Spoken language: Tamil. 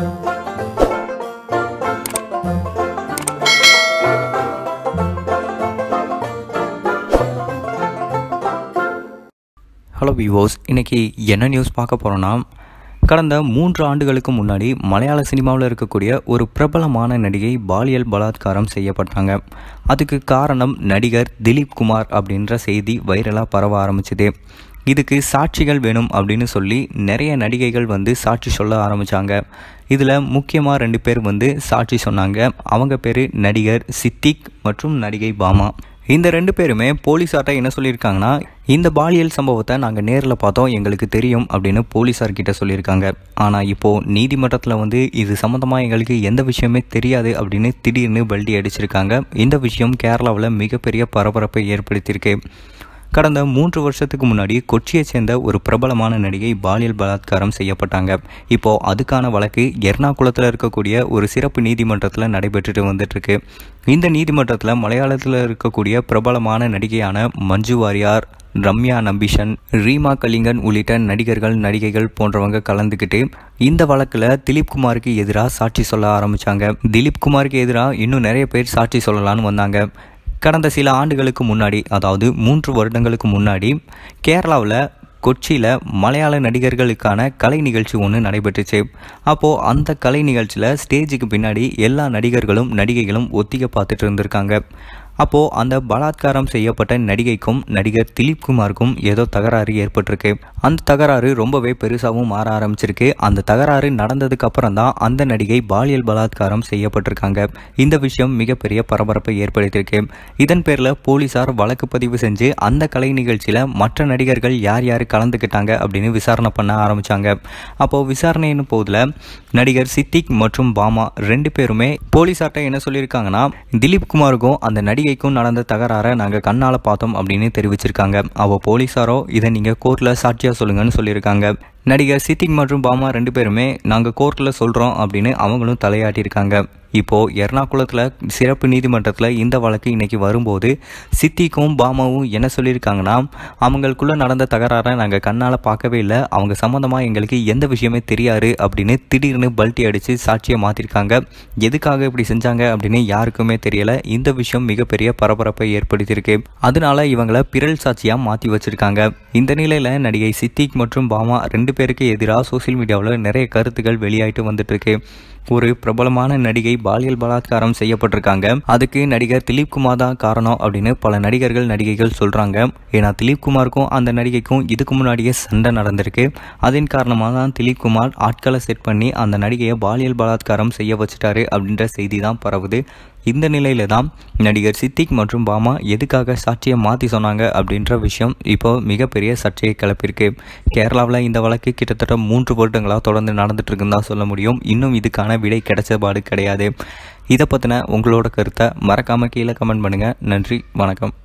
ஹலோ விவோஸ் இன்றைக்கி என்ன நியூஸ் பார்க்க போகிறோன்னா கடந்த மூன்று ஆண்டுகளுக்கு முன்னாடி மலையாள சினிமாவில் இருக்கக்கூடிய ஒரு பிரபலமான நடிகை பாலியல் பலாத்காரம் செய்யப்பட்டாங்க அதுக்கு காரணம் நடிகர் திலீப் குமார் அப்படின்ற செய்தி வைரலாக பரவ ஆரம்பிச்சுது இதுக்கு சாட்சிகள் வேணும் அப்படின்னு சொல்லி நிறைய நடிகைகள் வந்து சாட்சி சொல்ல ஆரம்பித்தாங்க இதில் முக்கியமாக ரெண்டு பேர் வந்து சாட்சி சொன்னாங்க அவங்க பேர் நடிகர் சித்திக் மற்றும் நடிகை பாமா இந்த ரெண்டு பேருமே போலீஸார்ட்ட என்ன சொல்லியிருக்காங்கன்னா இந்த பாலியல் சம்பவத்தை நாங்கள் நேரில் பார்த்தோம் எங்களுக்கு தெரியும் அப்படின்னு கிட்ட சொல்லியிருக்காங்க ஆனால் இப்போது நீதிமன்றத்தில் வந்து இது சம்மந்தமாக எங்களுக்கு எந்த விஷயமே தெரியாது அப்படின்னு திடீர்னு பல்டி அடிச்சிருக்காங்க இந்த விஷயம் கேரளாவில் மிகப்பெரிய பரபரப்பை ஏற்படுத்தியிருக்கு கடந்த மூன்று வருஷத்துக்கு முன்னாடி கொச்சியை சேர்ந்த ஒரு பிரபலமான நடிகை பாலியல் பலாத்காரம் செய்யப்பட்டாங்க இப்போ அதுக்கான வழக்கு எர்ணாகுளத்தில் இருக்கக்கூடிய ஒரு சிறப்பு நீதிமன்றத்தில் நடைபெற்றுட்டு வந்துட்டுருக்கு இந்த நீதிமன்றத்தில் மலையாளத்தில் இருக்கக்கூடிய பிரபலமான நடிகையான மஞ்சு வாரியார் ரம்யா நம்பிஷன் ரீமா கலிங்கன் உள்ளிட்ட நடிகர்கள் நடிகைகள் போன்றவங்க கலந்துக்கிட்டு இந்த வழக்கில் திலீப் குமாருக்கு எதிராக சாட்சி சொல்ல ஆரம்பித்தாங்க திலீப் குமாருக்கு எதிராக இன்னும் நிறைய பேர் சாட்சி சொல்லலான்னு வந்தாங்க கடந்த சில ஆண்டுகளுக்கு முன்னாடி அதாவது மூன்று வருடங்களுக்கு முன்னாடி கேரளாவில் கொச்சியில் மலையாள நடிகர்களுக்கான கலை நிகழ்ச்சி ஒன்று நடைபெற்றுச்சு அப்போது அந்த கலை நிகழ்ச்சியில் ஸ்டேஜுக்கு பின்னாடி எல்லா நடிகர்களும் நடிகைகளும் ஒத்திகை பார்த்துட்டு இருந்திருக்காங்க அப்போது அந்த பலாத்காரம் செய்யப்பட்ட நடிகைக்கும் நடிகர் திலீப் குமாருக்கும் ஏதோ தகராறு ஏற்பட்டிருக்கு அந்த தகராறு ரொம்பவே பெருசாகவும் மாற ஆரம்பிச்சிருக்கு அந்த தகராறு நடந்ததுக்கு அப்புறம் தான் அந்த நடிகை பாலியல் பலாத்காரம் செய்யப்பட்டிருக்காங்க இந்த விஷயம் மிகப்பெரிய பரபரப்பை ஏற்படுத்தியிருக்கு இதன் பேரில் போலீசார் வழக்கு பதிவு செஞ்சு அந்த கலை நிகழ்ச்சியில் மற்ற நடிகர்கள் யார் யார் கலந்துக்கிட்டாங்க அப்படின்னு விசாரணை பண்ண ஆரம்பித்தாங்க அப்போது விசாரணையின் போதில் நடிகர் சித்திக் மற்றும் பாமா ரெண்டு பேருமே போலீஸார்ட்ட என்ன சொல்லியிருக்காங்கன்னா திலீப் குமாருக்கும் அந்த நடிகை கார்த்திகைக்கும் நடந்த தகராறை நாங்கள் கண்ணால் பார்த்தோம் அப்படின்னு தெரிவிச்சிருக்காங்க அவள் போலீஸாரோ இதை நீங்கள் கோர்ட்டில் சாட்சியாக சொல்லுங்கன்னு சொல்லியிருக்காங்க நடிகர் சித்திக் மற்றும் பாமா ரெண்டு பேருமே நாங்கள் கோர்ட்டில் சொல்கிறோம் அப்படின்னு அவங்களும் தலையாட்டியிருக்காங்க இப்போது எர்ணாகுளத்தில் சிறப்பு நீதிமன்றத்தில் இந்த வழக்கு இன்றைக்கி வரும்போது சித்திக்கும் பாமாவும் என்ன சொல்லியிருக்காங்கன்னா அவங்களுக்குள்ளே நடந்த தகராறை நாங்கள் கண்ணால் பார்க்கவே இல்லை அவங்க சம்மந்தமாக எங்களுக்கு எந்த விஷயமே தெரியாது அப்படின்னு திடீர்னு பல்ட்டி அடித்து சாட்சியை மாற்றிருக்காங்க எதுக்காக இப்படி செஞ்சாங்க அப்படின்னு யாருக்குமே தெரியலை இந்த விஷயம் மிகப்பெரிய பரபரப்பை ஏற்படுத்தியிருக்கு அதனால இவங்களை பிறல் சாட்சியாக மாற்றி வச்சுருக்காங்க இந்த நிலையில் நடிகை சித்திக் மற்றும் பாமா ரெண்டு பேருக்கு எதிராக சோசியல் மீடியாவில் நிறைய கருத்துக்கள் வெளியாகிட்டு வந்துட்டுருக்கு ஒரு பிரபலமான நடிகை பாலியல் பலாத்காரம் செய்யப்பட்டிருக்காங்க அதுக்கு நடிகர் திலீப் குமார் தான் காரணம் அப்படின்னு பல நடிகர்கள் நடிகைகள் சொல்கிறாங்க ஏன்னா திலீப் குமாருக்கும் அந்த நடிகைக்கும் இதுக்கு முன்னாடியே சண்டை நடந்திருக்கு அதன் காரணமாக தான் திலீப் குமார் ஆட்களை செட் பண்ணி அந்த நடிகையை பாலியல் பலாத்காரம் செய்ய வச்சுட்டாரு அப்படின்ற செய்தி தான் பரவுது இந்த நிலையில தான் நடிகர் சித்திக் மற்றும் பாமா எதுக்காக சாட்சியை மாற்றி சொன்னாங்க அப்படின்ற விஷயம் இப்போ மிகப்பெரிய சர்ச்சையை கிளப்பியிருக்கு கேரளாவில் இந்த வழக்கு கிட்டத்தட்ட மூன்று வருடங்களாக தொடர்ந்து நடந்துட்டு இருக்குன்னு தான் சொல்ல முடியும் இன்னும் இதுக்கான விடை கிடைச்சபாடு கிடையாது இதை பற்றின உங்களோட கருத்தை மறக்காமல் கீழே கமெண்ட் பண்ணுங்கள் நன்றி வணக்கம்